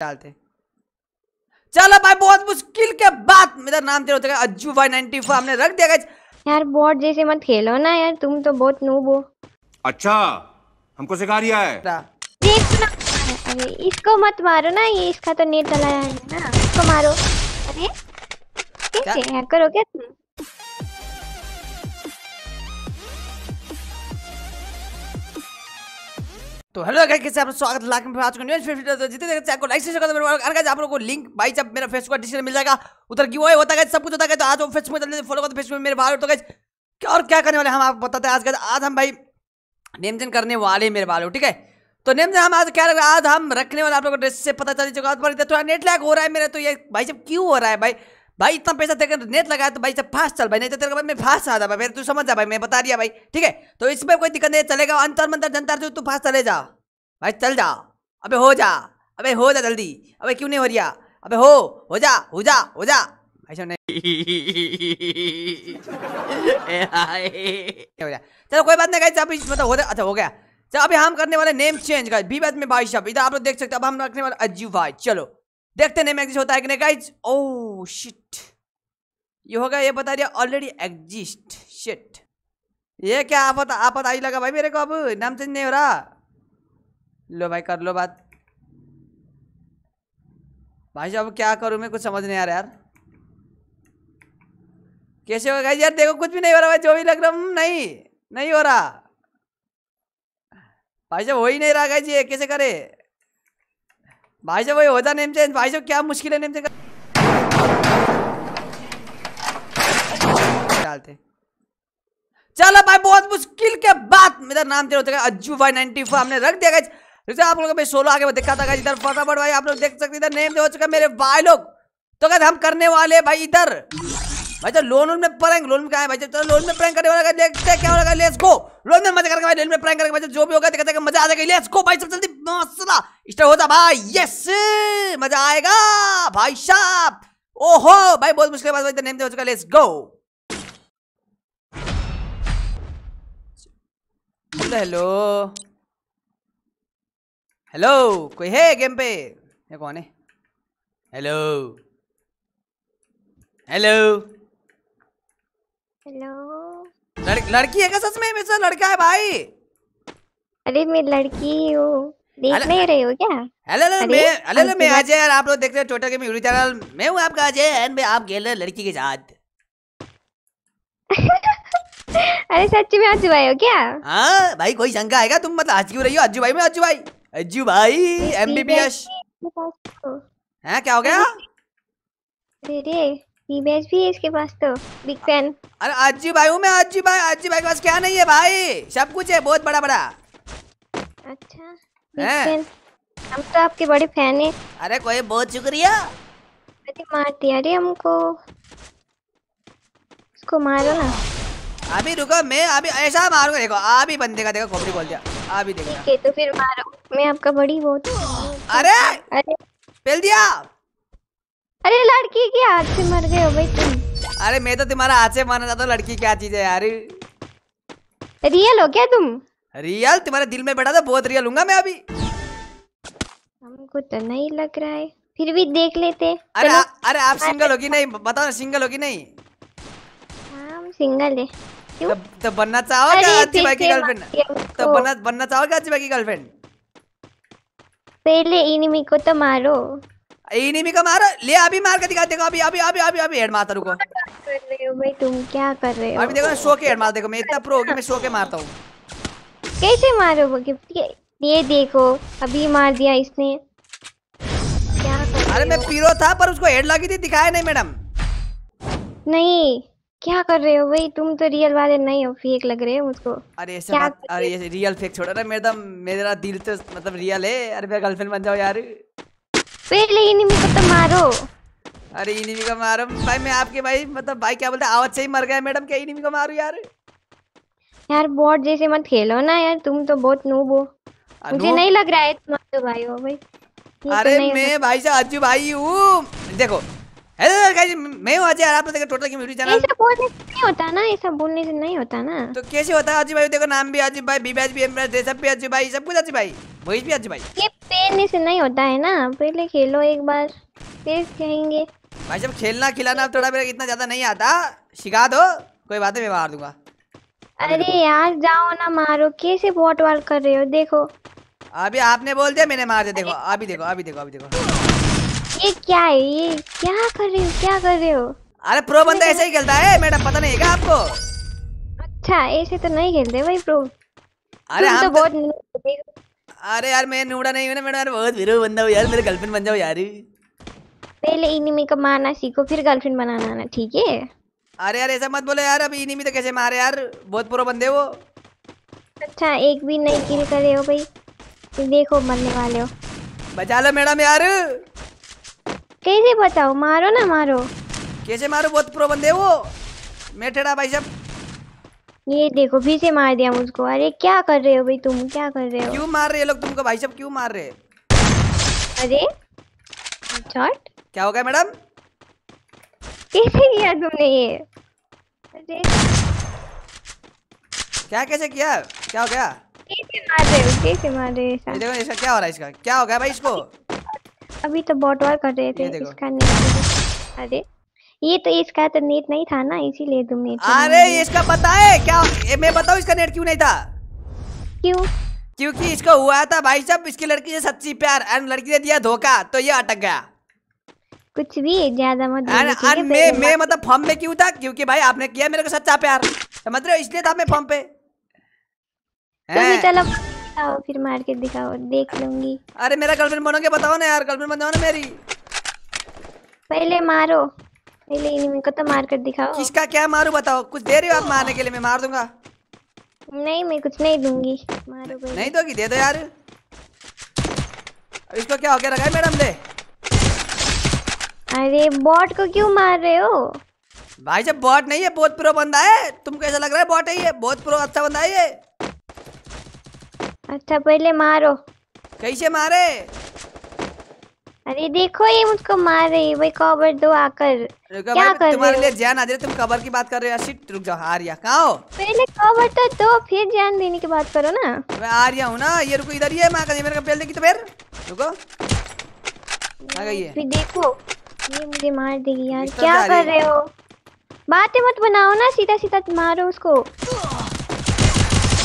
डालते चलो भाई बहुत मुश्किल के बाद मेरा नाम तेरा होता है अज्जू भाई नाइनटी फोर हमने रख दिया यार बोर्ड जैसे मत खेलो ना यार तुम तो बहुत नूब हो अच्छा हमको सिखा रिया है अरे इसको मत मारो ना ये इसका तो नेट चलाया है ना इसको मारो अरे कैसे हैकर हो क्या तुम तो हेलो कैसे आप स्वागत लाख में आज न्यूज़ फिफ्टी जितने आपको लाइक अगर आप लोगों को लिंक भाई जब मेरा फेसबुक का डिस्क्रिप्शन मिल जाएगा उधर की होता है सब कुछ होता है तो आज वो फेसबुक जल्दी फॉलो करते फेसबुक मेरे बाहर तो गाइस क्या और क्या करने वाले हम आप बताते हैं आज आज हम भाई नेमजन करने वाले मेरे बालों ठीक है तो नेमजन हम आज क्या लग आज हम रखने वाले आप लोगों को ड्रेस से पता चल चुका पर थोड़ा नेट लैग हो रहा है मेरा तो ये भाई जब क्यों हो रहा है भाई भाई इतना पैसा देकर नेट तो लगाया तो भाई सब फास्ट चल भाई नहीं तो तेरे को मैं फास्ट आ भाई भाई तू समझ जा भाई मैं बता दिया भाई ठीक है तो इसमें कोई दिक्कत नहीं चलेगा अंतर मंतर जनता तू फास्ट चले जा भाई चल जा अबे हो जा अबे हो जा जल्दी अबे क्यों नहीं हो रिया अबे हो हो जा हो जा हो जा भाई साहब नहीं हो गया चलो कोई बात नहीं गाइस अभी मतलब हो अच्छा हो गया चलो अभी हम करने वाले नेम चेंज गाइस बी बात में भाई साहब इधर आप लोग देख सकते हो अब हम रखने वाले अजीब भाई चलो देखते नेम एग्जिस्ट होता है कि नहीं गाइस ओ शिट ये हो गया ये बता दिया ऑलरेडी एग्जिस्ट शिट ये क्या आप आप आई लगा भाई मेरे को अब नाम चेंज नहीं हो रहा लो भाई कर लो बात भाई साहब क्या करूँ मैं कुछ समझ नहीं आ रहा यार कैसे होगा यार देखो कुछ भी नहीं हो रहा भाई जो भी लग रहा हूँ हम्म, नहीं नहीं हो रहा भाई साहब हो ही नहीं रहा जी कैसे करे भाई साहब वही होता नेम चेंज भाई साहब क्या मुश्किल है नेम चेंज डालते चलो भाई बहुत मुश्किल के बाद मेरा नाम तेरा होता है अज्जू भाई नाइनटी फोर हमने रख दिया गया जैसे आप लोगों को सोलो आगे दिखाता था इधर फटाफट भाई आप लोग देख सकते इधर नेम दे हो चुका मेरे भाई लोग तो कहते हम करने वाले भाई इधर भाई चलो लोन में प्रैंक लोन में क्या है भाई लोन में प्रैंक करने वाला देखते क्या होगा लेट्स गो लोन में मजा करके भाई लोन में प्रैंक करके भाई जो भी होगा देखते मजा आ जाएगा लेट्स गो भाई सब जल्दी मसला स्टार्ट होता भाई यस मजा आएगा भाई साहब ओहो भाई बहुत मुश्किल बात भाई नेम दे हो चुका लेट्स गो हेलो हेलो कोई है गेम पे ये कौन है हेलो हेलो हेलो लड़, लड़की है क्या सच में मेरे लड़का है भाई अरे मैं लड़की हूँ देख नहीं रहे हो क्या हेलो मैं हेलो मैं अजय तो यार आप लोग देख रहे हो टोटल गेम यूट्यूब चैनल मैं हूँ आपका अजय एंड आप खेल रहे लड़की के साथ अरे सच में अज्जू भाई हो क्या हाँ भाई कोई शंका आएगा तुम मतलब आज क्यों रही हो अज्जू भाई में अज्जू भाई अज्जू भाई एमबीबीएस तो। हैं क्या हो गया भी है इसके पास तो बिग फैन अरे अज्जू भाई हूँ मैं अज्जू भाई अज्जू भाई के पास क्या नहीं है भाई सब कुछ है बहुत बड़ा बड़ा अच्छा हम तो आपके बड़े फैन हैं अरे कोई बहुत शुक्रिया अरे मार दिया रे हमको इसको मारो ना अभी रुको मैं अभी ऐसा मारूंगा देखो अभी बंदे का देखो खोपड़ी बोल दिया अभी देखो ठीक है तो फिर मारो मैं आपका बड़ी बहुत अरे अरे फेल दिया अरे लड़की के हाथ से मर गए हो भाई तुम अरे मैं तो तुम्हारा हाथ से मारना था लड़की क्या चीज है यार रियल हो क्या तुम रियल तुम्हारे दिल में बैठा था बहुत रियल हूँ मैं अभी हमको तो नहीं लग रहा है फिर भी देख लेते अरे आ, अरे आप सिंगल होगी नहीं बताओ ना सिंगल होगी नहीं हाँ, हम सिंगल है तो, तो बनना चाहोगे अच्छी भाई की गर्लफ्रेंड तो बनना बनना चाहोगे अच्छी भाई की गर्लफ्रेंड पहले इनिमी को तो मारो इनिमी को मारो ले अभी मार के दिखा देखो अभी अभी अभी अभी अभी हेड मारता रुको भाई तुम क्या कर रहे हो अभी देखो शो के हेड मार देखो मैं इतना प्रो हो गया मैं शो के मारता हूं कैसे मारो वो मारोगे ये देखो अभी मार दिया इसने क्या अरे मैं पीरो था पर उसको हेड लगी थी दिखाया नहीं मैडम नहीं क्या कर रहे हो भाई तुम तो रियल वाले नहीं हो फेक लग रहे हो मुझको अरे ऐसे बात अरे ये रियल फेक छोड़ो ना मेरा तो- मेरा दिल तो मतलब रियल है अरे मेरा गर्लफ्रेंड बन जाओ यार पहले इनिमी को तो मारो अरे इनिमी को मारो भाई मैं आपके भाई मतलब भाई क्या बोलते आवाज से ही मर गया मैडम क्या इनिमी को मारो यार यार बॉट जैसे मत खेलो ना यार तुम तो बहुत नूब हो मुझे नहीं लग रहा है तुम तो भाई हो भाई अरे मैं भाई से अज्जू भाई हूं देखो हेलो गाइस मैं हूं अजय आप टोटल गेम यूट्यूब चैनल ऐसा बोलने से नहीं होता ना ऐसा बोलने से नहीं होता ना तो कैसे होता है अजय भाई देखो नाम भी अजय भाई भी भी अजय भाई सब कुछ अजय भाई वॉइस भी अजय भाई ये से नहीं होता है ना पहले खेलो एक बार फिर कहेंगे भाई खेलना खिलाना थोड़ा मेरा इतना ज्यादा नहीं आता सिखा दो कोई बात नहीं मैं मार दूंगा अरे यार जाओ ना मारो कैसे बॉट वाल कर रहे हो देखो अभी आपने बोल दिया मैंने मार दिया देखो अभी देखो अभी देखो अभी देखो ये क्या है ये क्या कर रहे हो क्या कर रहे हो अरे प्रो बंदा ऐसे ही खेलता है मैडम पता नहीं है क्या आपको अच्छा ऐसे तो नहीं खेलते भाई प्रो अरे हम तो, तो- बहुत अरे यार मैं नूड़ा नहीं हूं ना मैडम यार बहुत वीरू बंदा हूं यार मेरे गर्लफ्रेंड बन जाओ यार पहले इनिमी को मारना सीखो फिर गर्लफ्रेंड बनाना ना ठीक है अरे यार ऐसा मत बोलो यार अभी इनिमी तो कैसे मारे यार बहुत प्रो बंदे वो अच्छा एक भी नहीं किल करे हो भाई देखो मरने वाले हो बचा लो मैडम यार कैसे बताओ मारो ना मारो कैसे मारो बहुत प्रो बंदे वो मैं भाई साहब ये देखो फिर से मार दिया मुझको अरे क्या कर रहे हो भाई तुम क्या कर रहे हो क्यों मार रहे हो लोग तुमको भाई साहब क्यों मार रहे अरे शॉट क्या हो गया मैडम कैसे किया तुमने ये अरे क्या कैसे किया क्या हो गया कैसे मार रहे हो कैसे मार रहे हो देखो ऐसा क्या हो रहा है इसका क्या हो गया भाई इसको अभी तो बॉट वॉर कर रहे थे इसका नेट अरे ये तो इसका तो नेट नहीं था ना इसीलिए तुम तो नेट अरे ये इसका पता है क्या ए, मैं बताऊँ इसका नेट क्यों नहीं था क्यों क्योंकि इसको हुआ था भाई साहब इसकी लड़की से सच्ची प्यार एंड लड़की ने दिया धोखा तो ये अटक गया कुछ भी ज्यादा मत मैं मैं मतलब फॉर्म में क्यों था क्योंकि भाई आपने किया मेरे को सच्चा प्यार समझ रहे हो इसलिए था मैं फॉर्म पे तो चलो दिखाओ फिर मार के दिखाओ देख लूंगी अरे मेरा गर्लफ्रेंड बनोगे बताओ ना यार गर्लफ्रेंड बनाओ ना मेरी पहले मारो पहले इनमें को तो मार कर दिखाओ किसका क्या मारू बताओ कुछ दे रहे हो आप मारने के लिए मैं मार दूंगा नहीं मैं कुछ नहीं दूंगी मारो नहीं दोगी दे दो यार इसको क्या हो गया रखा है मैडम ने अरे बॉट को क्यों मार रहे हो भाई जब बॉट नहीं है बहुत प्रो बंदा है तुमको ऐसा लग रहा है बॉट है ये बहुत प्रो अच्छा बंदा है ये अच्छा पहले मारो कैसे मारे अरे देखो ये मुझको मार रही भाई कवर दो आकर क्या तो कर तुम्हारे लिए जान आ रही तुम कवर की बात कर रहे हो शिट रुक जाओ आर्या कहाँ हो पहले कवर तो दो फिर जान देने की बात करो ना मैं आर्या हूँ ना ये रुको इधर ही है माँ का मेरे को पहले की तो फिर रुको आ गई है फिर देखो ये मुझे मार देगी यार क्या कर रहे हो बातें मत बनाओ ना सीधा सीधा मारो उसको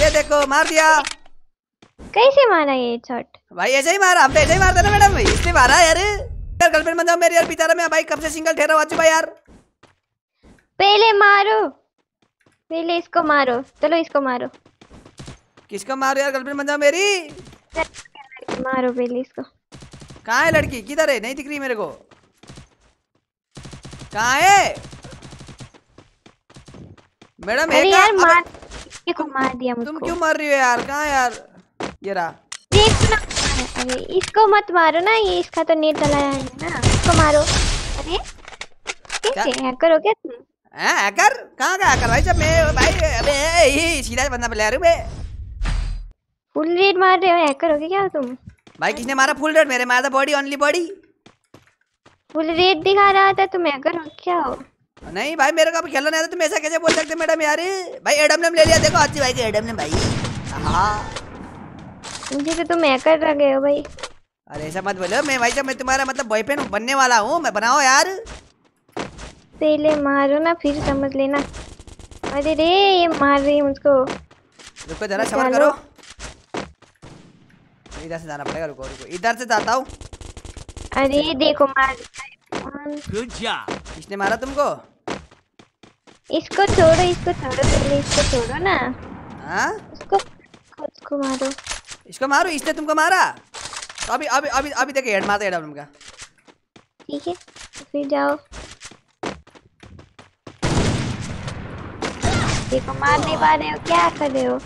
ये देखो मार दिया कैसे मारा ये छठ भाई ऐसे ही मारा ऐसे ही मार देना मैडम इसने मारा यार यार गर्लफ्रेंड बन जाओ मेरे यार बेचारा मैं भाई कब से सिंगल ठहरा हुआ चुका यार पहले मारो पहले इसको मारो चलो इसको मारो किसको मारो यार गर्लफ्रेंड बन जाओ मेरी मारो पहले इसको कहां है लड़की किधर है नहीं दिख रही मेरे को कहां है मैडम एक यार मार को मार दिया मुझको तुम क्यों मार रही हो यार कहां यार ये रहा अरे इसको मत मारो ना ये इसका तो नेट डलाया है ना इसको मारो अरे कैसे हैकर हो क्या तुम हां हैकर कहां का हैकर भाई जब मैं भाई अबे ये सीधा बंदा बुला रहा हूं फुल रेड मार रहे हो हैकर हो क्या तुम भाई किसने मारा फुल रेड मेरे मारा था body only body full red दिखा रहा था तुम हैकर हो क्या हो नहीं भाई मेरे को अभी खेलना नहीं आता तुम ऐसा कैसे बोल सकते मैडम यार भाई एडम ने ले लिया देखो अच्छी भाई के एडम ने भाई हां मुझे तो तुम हैकर लग गए हो भाई अरे ऐसा मत बोलो मैं भाई साहब मैं तुम्हारा मतलब बॉयफ्रेंड बनने वाला हूँ मैं बनाओ यार पहले मारो ना फिर समझ लेना अरे रे ये मार रही मुझको रुको जरा सबर करो इधर से जाना पड़ेगा रुको रुको इधर से जाता हूँ अरे देखो मार गुड जॉब इसने मारा तुमको इसको छोड़ो इसको छोड़ो इसको छोड़ो ना हाँ उसको उसको मारो इसको मारो इसने तुमको मारा तो अभी अभी अभी अभी देखे हेड मारते हेडम का ठीक है फिर जाओ देखो मार नहीं पा रहे हो क्या कर रहे हो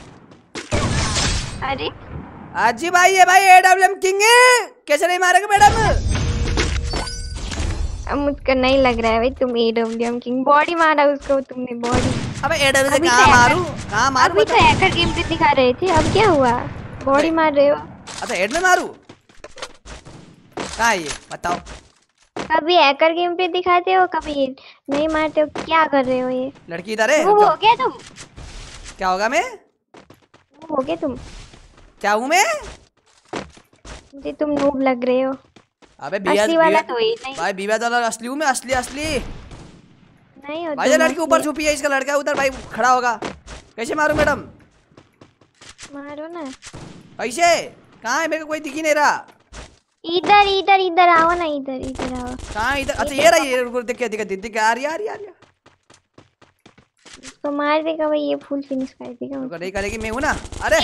अरे आजी भाई ये भाई एडब्ल्यूएम किंग है कैसे नहीं मारेगा मैडम अब मुझको नहीं लग रहा है भाई तुम एडब्ल्यूएम किंग बॉडी मारा उसको तुमने बॉडी अबे एडब्ल्यूएम कहां तो मारूं कहां मारूं अभी तो हैकर गेम पे दिखा रहे थे अब क्या हुआ बॉडी मार रहे हो अबे हेड में मारू कहां ये बताओ कभी हैकर गेम पे दिखाते हो कभी नहीं मारते हो क्या कर रहे हो ये लड़की इधर है वो हो गया तुम क्या होगा मैं वो हो गया तुम क्या हूं मैं मुझे तुम नूब लग रहे हो अबे बिया असली वाला तो ही नहीं भाई बिया वाला असली हूं मैं असली असली नहीं होता भाई लड़की ऊपर छुपी है इसका लड़का उधर भाई खड़ा होगा कैसे मारूं मैडम मारो ना ऐसे कहाँ है मेरे को कोई दिखी नहीं रहा इधर इधर इधर आओ ना इधर इधर आओ कहाँ इधर अच्छा ये रही ये रुको देख के दिख दिख आ रही आ रही आ रही तो मार देगा भाई ये फुल फिनिश कर देगा रुको नहीं करेगी मैं हूँ ना अरे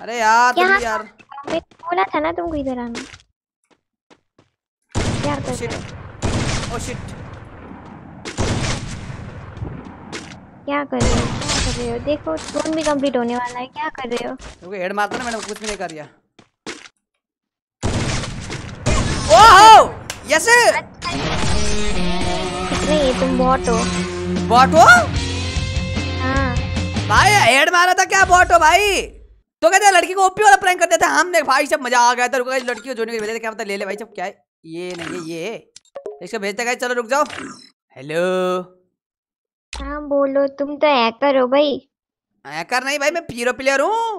अरे यार तुम यार मैं बोला था ना तुमको इधर आना यार कर शिट ओ शिट क्या कर रहे हो कर रहे हो देखो जोन भी कंप्लीट होने वाला है क्या कर रहे हो देखो हेड मारता ना मैडम कुछ भी नहीं कर रहा ओहो यस नहीं तुम बॉट हो बॉट हो हां भाई हेड मारा था क्या बॉट हो भाई तो कहते लड़की को ओपी वाला प्रैंक कर देते हमने भाई सब मजा आ गया था रुको गाइस लड़की को जोड़ने के लिए क्या पता ले ले भाई सब क्या है ये नहीं ये इसको भेजते गाइस चलो रुक जाओ हेलो बोलो तुम तो हैकर हो भाई हैकर नहीं भाई मैं पीरो प्लेयर हूँ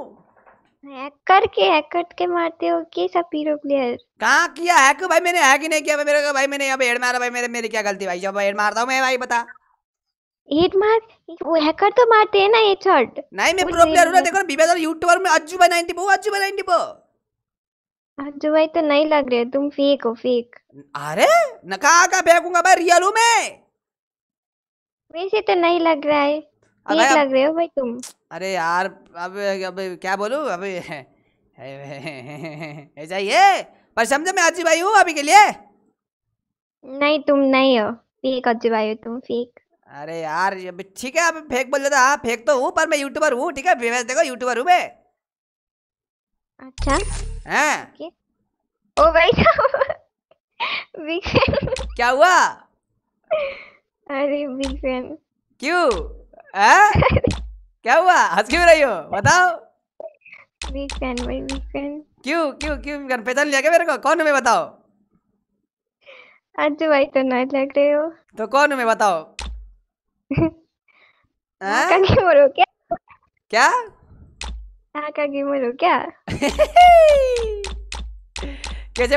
हैकर के हैकर के मारते हो कैसा पीरो प्लेयर कहाँ किया हैक भाई मैंने हैक ही नहीं किया मेरे को भाई मैंने अब हेड मारा भाई मेरे मेरी क्या गलती भाई जब हेड मारता हूँ मैं भाई बता हेड मार वो हैकर तो मारते हैं ना ये हेडशॉट नहीं मैं प्रो प्लेयर हूँ ना देखो बीबी बीबे यूट्यूबर में अज्जू भाई 90 अज्जू भाई 90 अज्जू भाई तो नहीं लग रहे तुम फेक हो फेक अरे नका का फेंकूंगा भाई रियल हूँ मैं वैसे तो नहीं लग रहा है अबे ठीक लग रहे हो भाई तुम अरे यार अब अब क्या बोलूं अभी ऐसा ही है पर समझो मैं अजी भाई हूँ अभी के लिए नहीं तुम नहीं हो फेक अजी भाई हो तुम फेक अरे यार अब ठीक है अब फेक बोल देता हाँ फेक तो हूँ पर मैं यूट्यूबर हूँ ठीक है मैं देखो यूट्यूबर हूँ मैं अच्छा हाँ ओ भाई क्या हुआ अरे बिग फैन क्यों आ? क्या हुआ हंस क्यों रही हो बताओ बिग फैन भाई बिग फैन क्यों क्यों क्यों पहचान लिया क्या मेरे को कौन हमें बताओ आज भाई तो नहीं लग रहे हो तो कौन हमें बताओ हाँ बोलो क्या क्या का गेमर हो क्या कैसे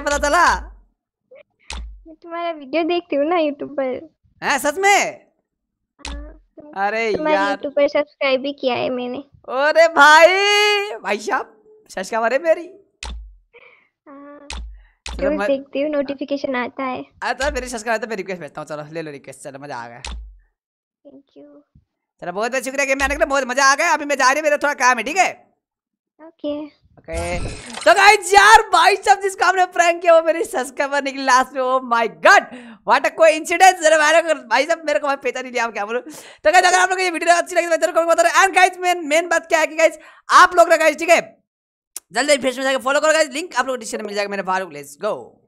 पता चला मैं तुम्हारा वीडियो देखती हूँ ना यूट्यूब पर है सच में हाँ, अरे तो यार यूट्यूब सब्सक्राइब भी किया है मैंने अरे भाई भाई साहब सब्सक्राइब अरे मेरी हाँ, देखती हूँ नोटिफिकेशन आता है आता मेरी सब्सक्राइब रिक्वेस्ट भेजता हूँ चलो ले लो रिक्वेस्ट चलो मजा आ गया थैंक यू चलो बहुत बहुत शुक्रिया गेम में आने के लिए बहुत मजा आ गया अभी मैं जा रही हूँ मेरा थोड़ा काम है ठीक है ओके ओके तो यार भाई प्रैंक किया वो सब्सक्राइबर लास्ट में ओ माय गॉड वाट कोई इंसिडेंस अरे भाई साहब मेरे को भाई पता नहीं लिया आप क्या बोलो तो गाइज अगर आप लोग ये वीडियो अच्छी लगी तो बता रहे एंड गाइज मेन मेन बात क्या है कि गाइज आप लोग ना गाइज ठीक है जल्दी फेसबुक में जाकर फॉलो करो गाइज लिंक आप लोग डिस्क्रिप्शन में मिल जाएगा मेरे फारूक लेट्स गो